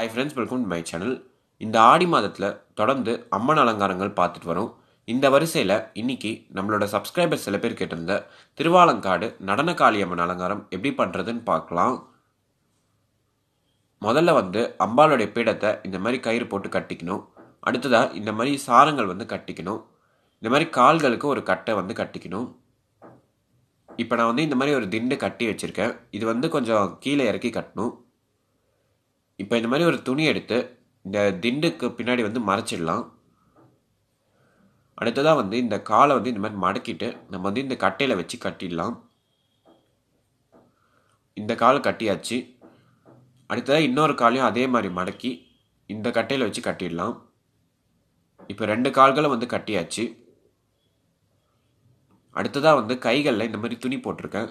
hi friends welcome my channel இந்த ஆடி மாதத்தில் தொடர்ந்து அம்மன் அலங்காரங்கள் பார்த்துட்டு வரும் இந்த வரிசையில் இன்னைக்கு நம்மளோட சப்ஸ்கிரைபர் சில பேர் கேட்டிருந்த திருவாலங்காடு நடன காளியம்மன் அலங்காரம் எப்படி பண்ணுறதுன்னு பார்க்கலாம் முதல்ல வந்து அம்பாளுடைய பீடத்தை இந்த மாதிரி கயிறு போட்டு கட்டிக்கணும் அடுத்ததாக இந்த மாதிரி சாரங்கள் வந்து கட்டிக்கணும் இந்த மாதிரி கால்களுக்கு ஒரு கட்டை வந்து கட்டிக்கணும் இப்போ நான் வந்து இந்த மாதிரி ஒரு திண்டு கட்டி வச்சுருக்கேன் இது வந்து கொஞ்சம் கீழே இறக்கி கட்டணும் இப்போ இந்த மாதிரி ஒரு துணி எடுத்து இந்த திண்டுக்கு பின்னாடி வந்து மறைச்சிடலாம் அடுத்ததாக வந்து இந்த காலை வந்து இந்த மாதிரி மடக்கிட்டு நம்ம வந்து இந்த கட்டையில் வச்சு கட்டிடலாம் இந்த கால் கட்டியாச்சு அடுத்ததாக இன்னொரு காலையும் அதே மாதிரி மடக்கி இந்த கட்டையில் வச்சு கட்டிடலாம் இப்போ ரெண்டு கால்களும் வந்து கட்டியாச்சு அடுத்ததாக வந்து கைகளில் இந்த மாதிரி துணி போட்டிருக்கேன்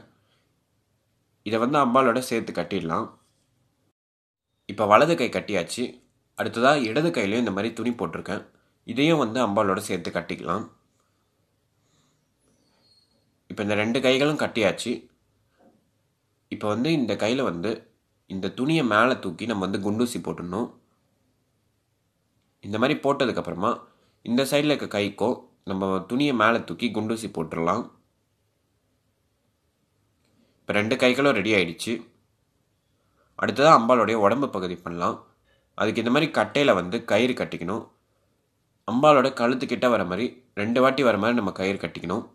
இதை வந்து அம்பாலோட சேர்த்து கட்டிடலாம் இப்போ வலது கை கட்டியாச்சு அடுத்ததாக இடது கையிலையும் இந்த மாதிரி துணி போட்டிருக்கேன் இதையும் வந்து அம்பாலோடு சேர்த்து கட்டிக்கலாம் இப்போ இந்த ரெண்டு கைகளும் கட்டியாச்சு இப்போ வந்து இந்த கையில் வந்து இந்த துணியை மேலே தூக்கி நம்ம வந்து குண்டூசி போட்டுடணும் இந்த மாதிரி போட்டதுக்கப்புறமா இந்த சைடில் இருக்க கைக்கோ நம்ம துணியை மேலே தூக்கி குண்டூசி போட்டுடலாம் இப்போ ரெண்டு கைகளும் ரெடி ஆகிடுச்சு அடுத்ததாக அம்பாளுடைய உடம்பு பகுதி பண்ணலாம் அதுக்கு இந்த மாதிரி கட்டையில் வந்து கயிறு கட்டிக்கணும் அம்பாலோட கழுத்துக்கிட்ட வர மாதிரி ரெண்டு வாட்டி வர மாதிரி நம்ம கயிறு கட்டிக்கணும்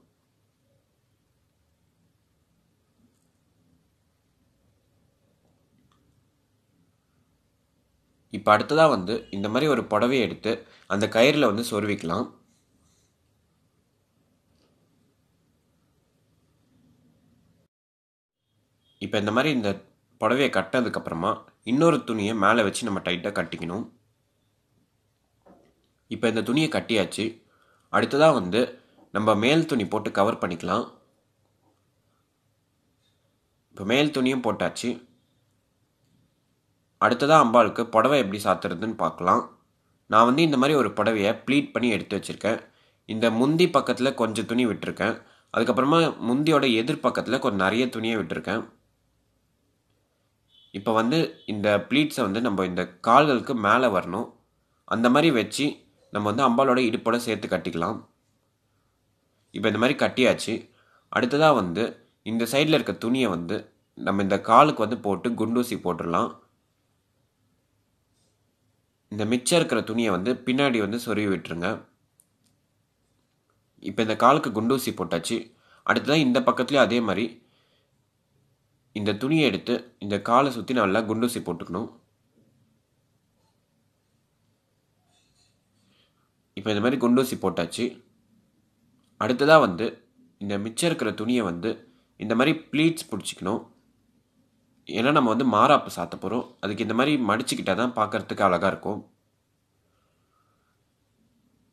இப்போ அடுத்ததாக வந்து இந்த மாதிரி ஒரு புடவையை எடுத்து அந்த கயிறில் வந்து சொருவிக்கலாம் இப்போ இந்த மாதிரி இந்த புடவையை கட்டினதுக்கப்புறமா இன்னொரு துணியை மேலே வச்சு நம்ம டைட்டாக கட்டிக்கணும் இப்போ இந்த துணியை கட்டியாச்சு அடுத்ததாக வந்து நம்ம மேல் துணி போட்டு கவர் பண்ணிக்கலாம் இப்போ மேல் துணியும் போட்டாச்சு அடுத்ததாக அம்பாளுக்கு புடவை எப்படி சாத்துறதுன்னு பார்க்கலாம் நான் வந்து இந்த மாதிரி ஒரு புடவையை ப்ளீட் பண்ணி எடுத்து வச்சுருக்கேன் இந்த முந்தி பக்கத்தில் கொஞ்சம் துணி விட்டுருக்கேன் அதுக்கப்புறமா முந்தியோட எதிர்பக்கத்தில் கொஞ்சம் நிறைய துணியை விட்டுருக்கேன் இப்போ வந்து இந்த ப்ளீட்ஸை வந்து நம்ம இந்த கால்களுக்கு மேலே வரணும் அந்த மாதிரி வச்சு நம்ம வந்து அம்பாலோட இடுப்போட சேர்த்து கட்டிக்கலாம் இப்போ இந்த மாதிரி கட்டியாச்சு அடுத்ததாக வந்து இந்த சைடில் இருக்க துணியை வந்து நம்ம இந்த காலுக்கு வந்து போட்டு குண்டூசி போட்டுடலாம் இந்த மிச்சம் இருக்கிற துணியை வந்து பின்னாடி வந்து சொருவி விட்டுருங்க இப்போ இந்த காலுக்கு குண்டூசி போட்டாச்சு அடுத்ததான் இந்த பக்கத்துலேயும் அதே மாதிரி இந்த துணியை எடுத்து இந்த காலை சுற்றி நல்லா குண்டூசி போட்டுக்கணும் இப்போ இந்த மாதிரி குண்டூசி போட்டாச்சு அடுத்ததாக வந்து இந்த மிச்சம் இருக்கிற துணியை வந்து இந்த மாதிரி ப்ளீட்ஸ் பிடிச்சிக்கணும் ஏன்னா நம்ம வந்து மாறாப்பு சாத்த போகிறோம் அதுக்கு இந்த மாதிரி மடிச்சுக்கிட்டால் தான் பார்க்குறதுக்கு அழகாக இருக்கும்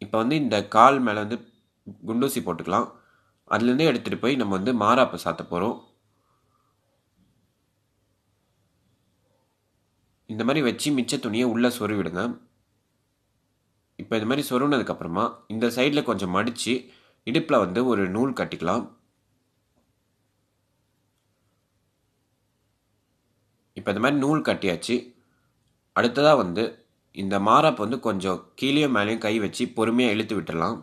இப்போ வந்து இந்த கால் மேலே வந்து குண்டூசி போட்டுக்கலாம் அதுலேருந்தே எடுத்துகிட்டு போய் நம்ம வந்து மாறாப்பு சாத்த போகிறோம் இந்த மாதிரி வச்சு மிச்ச துணியை உள்ளே சொருவிடுங்க இப்போ இந்த மாதிரி சொருவினதுக்கப்புறமா இந்த சைடில் கொஞ்சம் மடித்து இடுப்பில் வந்து ஒரு நூல் கட்டிக்கலாம் இப்போ இந்த மாதிரி நூல் கட்டியாச்சு அடுத்ததாக வந்து இந்த மாரப் வந்து கொஞ்சம் கீழே மேலேயும் கை வச்சு பொறுமையாக இழுத்து விட்டுடலாம்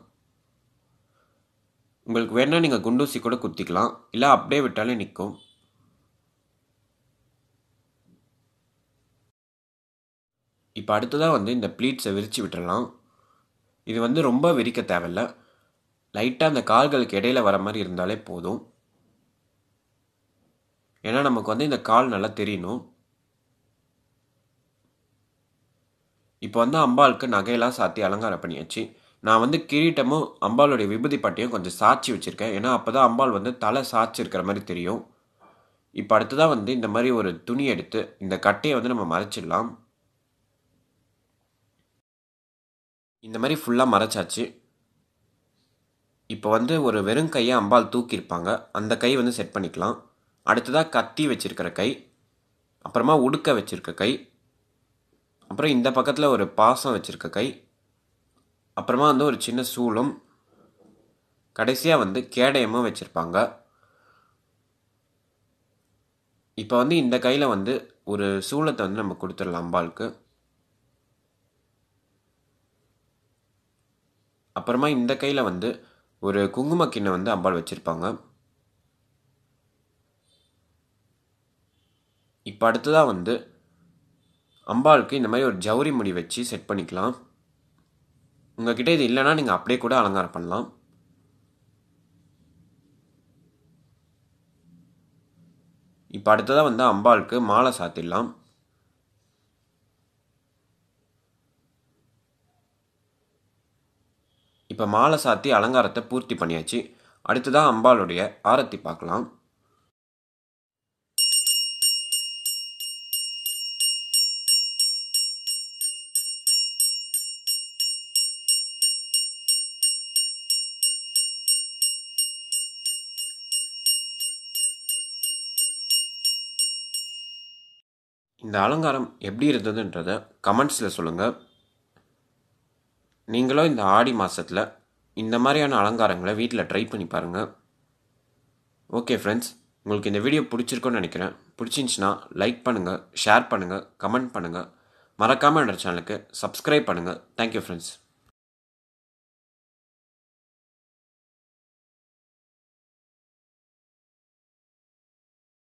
உங்களுக்கு வேணால் நீங்கள் குண்டூசி கூட குத்திக்கலாம் இல்லை அப்படியே விட்டாலே நிற்கும் இப்போ அடுத்ததாக வந்து இந்த ப்ளீட்ஸை விரித்து விட்டுடலாம் இது வந்து ரொம்ப விரிக்க தேவையில்ல லைட்டாக அந்த கால்களுக்கு இடையில் வர மாதிரி இருந்தாலே போதும் ஏன்னா நமக்கு வந்து இந்த கால் நல்லா தெரியணும் இப்போ வந்து அம்பாளுக்கு நகையெல்லாம் சாத்தி அலங்காரம் பண்ணியாச்சு நான் வந்து கிரீட்டமும் அம்பாளுடைய விபதி பட்டியும் கொஞ்சம் சாட்சி வச்சுருக்கேன் ஏன்னா அப்போ தான் அம்பாள் வந்து தலை சாட்சி இருக்கிற மாதிரி தெரியும் இப்போ தான் வந்து இந்த மாதிரி ஒரு துணி எடுத்து இந்த கட்டையை வந்து நம்ம மறைச்சிடலாம் இந்த மாதிரி ஃபுல்லாக மறைச்சாச்சு இப்போ வந்து ஒரு வெறும் கையை அம்பால் தூக்கியிருப்பாங்க அந்த கை வந்து செட் பண்ணிக்கலாம் அடுத்ததாக கத்தி வச்சுருக்கிற கை அப்புறமா உடுக்க வச்சுருக்க கை அப்புறம் இந்த பக்கத்தில் ஒரு பாசம் வச்சுருக்க கை அப்புறமா வந்து ஒரு சின்ன சூளும் கடைசியாக வந்து கேடயமும் வச்சுருப்பாங்க இப்போ வந்து இந்த கையில் வந்து ஒரு சூளத்தை வந்து நம்ம கொடுத்துடலாம் அம்பாளுக்கு அப்புறமா இந்த கையில் வந்து ஒரு குங்கும கிண்ணம் வந்து அம்பாள் வச்சுருப்பாங்க இப்போ அடுத்ததாக வந்து அம்பாளுக்கு இந்த மாதிரி ஒரு ஜவுரி முடி வச்சு செட் பண்ணிக்கலாம் உங்ககிட்ட இது இல்லைன்னா நீங்கள் அப்படியே கூட அலங்காரம் பண்ணலாம் இப்போ அடுத்ததாக வந்து அம்பாளுக்கு மாலை சாத்திடலாம் இப்போ மாலை சாத்தி அலங்காரத்தை பூர்த்தி பண்ணியாச்சு தான் அம்பாளுடைய ஆரத்தி பார்க்கலாம் இந்த அலங்காரம் எப்படி இருந்ததுன்றதை கமெண்ட்ஸில் சொல்லுங்கள் நீங்களும் இந்த ஆடி மாதத்தில் இந்த மாதிரியான அலங்காரங்களை வீட்டில் ட்ரை பண்ணி பாருங்கள் ஓகே ஃப்ரெண்ட்ஸ் உங்களுக்கு இந்த வீடியோ பிடிச்சிருக்கோன்னு நினைக்கிறேன் பிடிச்சிருந்துச்சின்னா லைக் பண்ணுங்கள் ஷேர் பண்ணுங்கள் கமெண்ட் பண்ணுங்கள் மறக்காமல் என்னோடய சேனலுக்கு சப்ஸ்கிரைப் பண்ணுங்கள் தேங்க்யூ ஃப்ரெண்ட்ஸ்